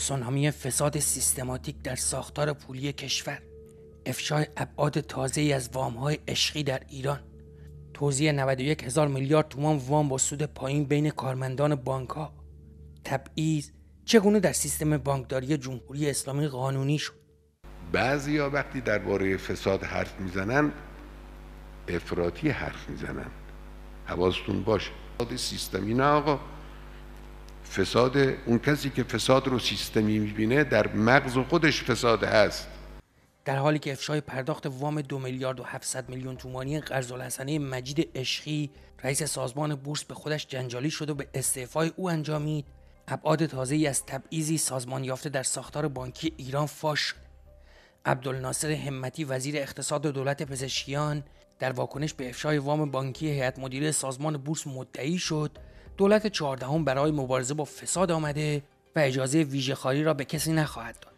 سونامی فساد سیستماتیک در ساختار پولی کشور افشای ابعاد تازه از وام های عشقی در ایران توزیع 91 هزار میلیارد تومان وام با سود پایین بین کارمندان بانک ها تبعیض چگونه در سیستم بانکداری جمهوری اسلامی قانونی شد بعضی ها وقتی درباره فساد حرف میزنن افراطی حرف میزنن حواستون باشه سیستمی نه آقا فساد اون کسی که فساد رو سیستمی میبینه در مغز خودش فساد هست در حالی که افشای پرداخت وام دو میلیارد و 700 میلیون تومانی قرض الحسنه مجید اشخی رئیس سازمان بورس به خودش جنجالی شد و به استعفای او انجامید ابعاد ای از تبعیضی سازمان یافته در ساختار بانکی ایران فاش عبدالناصر همتی وزیر اقتصاد و دولت پزشکیان در واکنش به افشای وام بانکی هیئت مدیره سازمان بورس مدعی شد دولت چهاردهم برای مبارزه با فساد آمده و اجازه ویژه خاری را به کسی نخواهد داد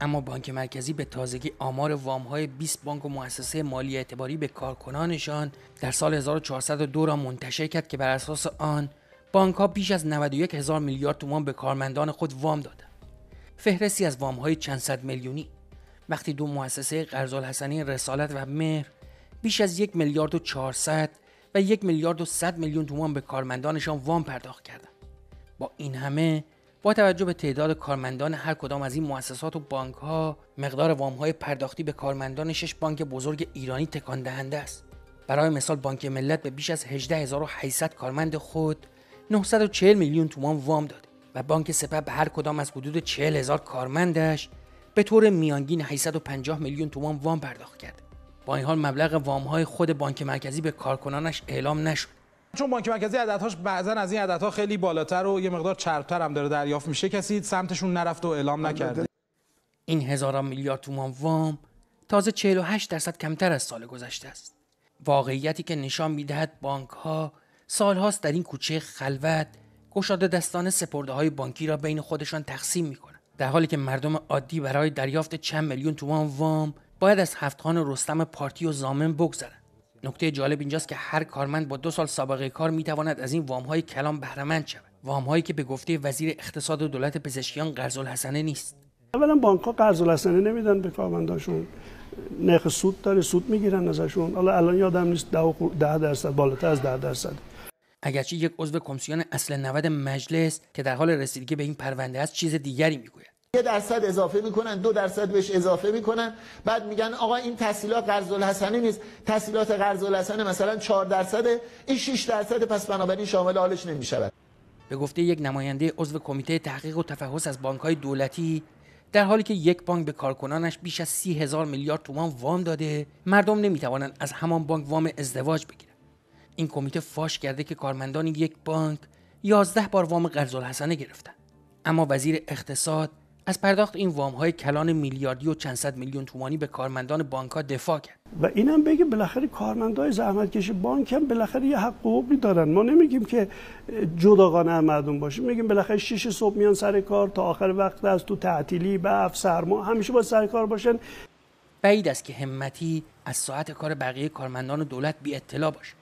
اما بانک مرکزی به تازگی آمار وام های 20 بانک و مؤسسه مالی اعتباری به کارکنانشان در سال 1402 را منتشر کرد که بر اساس آن بانک ها بیش از 91 هزار میلیارد تومان به کارمندان خود وام دادند. فهرستی از وام های چند صد میلیونی وقتی دو مؤسسه الحسنه رسالت و مهر بیش از یک میلیارد و 400 و یک میلیارد و صد میلیون تومان به کارمندانشان وام پرداخت کردند. با این همه با توجه به تعداد کارمندان هر کدام از این مؤسسات و بانک ها مقدار وام های پرداختی به کارمندان شش بانک بزرگ ایرانی تکان دهنده است برای مثال بانک ملت به بیش از 18800 کارمند خود 940 میلیون تومان وام داده و بانک سپه به هر کدام از حدود 40000 کارمندش به طور میانگین 850 میلیون تومان وام پرداخت کرده با این حال مبلغ وام های خود بانک مرکزی به کارکنانش اعلام نشد چون بانک مرکزی عددهاش بعضا از این عددها خیلی بالاتر و یه مقدار چرپتر هم داره دریافت میشه کسی سمتشون نرفت و اعلام نکرده این هزاران میلیارد تومان وام تازه 48 درصد کمتر از سال گذشته است واقعیتی که نشان میدهد بانک ها سالهاست در این کوچه خلوت گشاده دستان سپرده های بانکی را بین خودشان تقسیم میکنند در حالی که مردم عادی برای دریافت چند میلیون تومان وام باید از هفتخان رستم پارتی و زامن بگذرد نکته جالب اینجاست که هر کارمند با دو سال سابقه کار میتواند از این وام های کلان بهرهمند شود وام هایی که به گفته وزیر اقتصاد و دولت پزشکیان قرض الحسنه نیست اولا بانک ها قرض الحسنه نمیدن به کارمنداشون نرخ سود داره سود میگیرن ازشون حالا الان یادم نیست 10 درصد بالاتر از 10 درصد اگرچه یک عضو کمیسیون اصل 90 مجلس که در حال رسیدگی به این پرونده است چیز دیگری میگوید یه درصد اضافه میکنن دو درصد بهش اضافه میکنن بعد میگن آقا این تحصیلات قرض الحسنه نیست تحصیلات قرض الحسنه مثلا 4 درصد، این 6 درصد پس بنابراین شامل حالش نمیشود به گفته یک نماینده عضو کمیته تحقیق و تفحص از بانک های دولتی در حالی که یک بانک به کارکنانش بیش از سی هزار میلیارد تومان وام داده مردم نمیتوانند از همان بانک وام ازدواج بگیرند این کمیته فاش کرده که کارمندان یک بانک یازده بار وام قرض الحسنه گرفتند اما وزیر اقتصاد از پرداخت این وام های کلان میلیاردی و چندصد میلیون تومانی به کارمندان بانک ها دفاع کرد و اینم بگه بالاخره کارمندای زحمتکش بانک هم بالاخره یه حق حقوقی دارن ما نمیگیم که جداگانه مردم باشیم. میگیم بالاخره 6 صبح میان سر کار تا آخر وقت از تو تعطیلی برف سرما همیشه با سر کار باشن بعید است که همتی از ساعت کار بقیه کارمندان دولت بی اطلاع باشه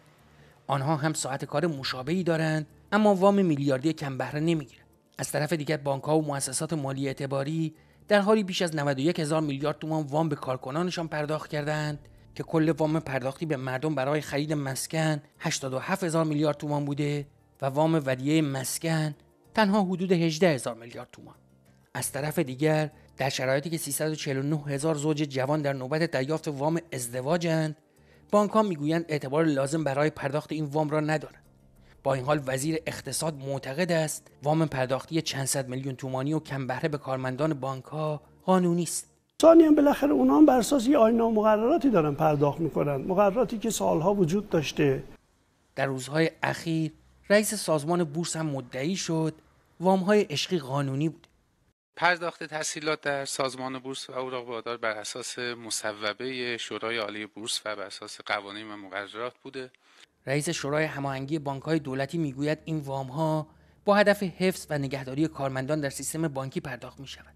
آنها هم ساعت کار مشابهی دارند اما وام میلیاردی کم بهره نمیگیرند از طرف دیگر بانک ها و مؤسسات مالی اعتباری در حالی بیش از 91 هزار میلیارد تومان وام به کارکنانشان پرداخت کردند که کل وام پرداختی به مردم برای خرید مسکن 87 هزار میلیارد تومان بوده و وام ودیه مسکن تنها حدود 18 هزار میلیارد تومان از طرف دیگر در شرایطی که 349 هزار زوج جوان در نوبت دریافت وام ازدواجند بانک ها میگویند اعتبار لازم برای پرداخت این وام را ندارند با این حال وزیر اقتصاد معتقد است وام پرداختی چندصد میلیون تومانی و کم بهره به کارمندان بانک ها قانونی است ثانی هم بالاخره اونا هم بر اساس و مقرراتی دارن پرداخت میکنن مقرراتی که سالها وجود داشته در روزهای اخیر رئیس سازمان بورس هم مدعی شد وام های عشقی قانونی بود پرداخت تسهیلات در سازمان بورس و اوراق بادار بر اساس مصوبه شورای عالی بورس و بر اساس قوانین و مقررات بوده رئیس شورای هماهنگی بانکهای دولتی میگوید این ها با هدف حفظ و نگهداری کارمندان در سیستم بانکی پرداخت می شود.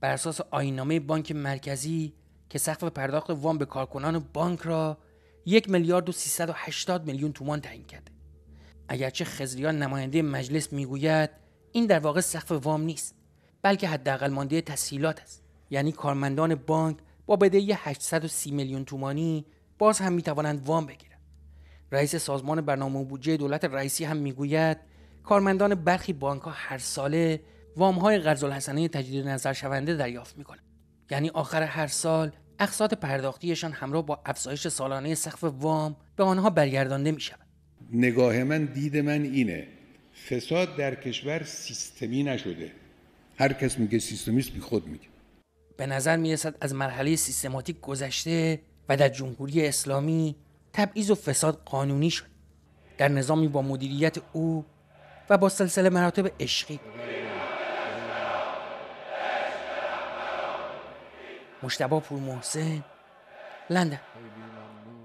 بر اساس آینامه بانک مرکزی که سقف پرداخت وام به کارکنان بانک را یک میلیارد و میلیون تومان تعیین کرده. اگرچه خزریان نماینده مجلس میگوید این در واقع سقف وام نیست بلکه حداقل مانده تسهیلات است یعنی کارمندان بانک با بدهی 830 میلیون تومانی باز هم میتوانند وام بگیرند رئیس سازمان برنامه و بودجه دولت رئیسی هم میگوید کارمندان برخی بانک ها هر ساله وام های قرض الحسنه تجدید نظر شونده دریافت میکنند یعنی آخر هر سال اقساط پرداختیشان همراه با افزایش سالانه سقف وام به آنها برگردانده می شود. نگاه من دید من اینه فساد در کشور سیستمی نشده هر کس میگه سیستمیست بی خود میگه به نظر میرسد از مرحله سیستماتیک گذشته و در جمهوری اسلامی تبعیض و فساد قانونی شد در نظامی با مدیریت او و با سلسله مراتب عشقی مشتبه پور محسن لندن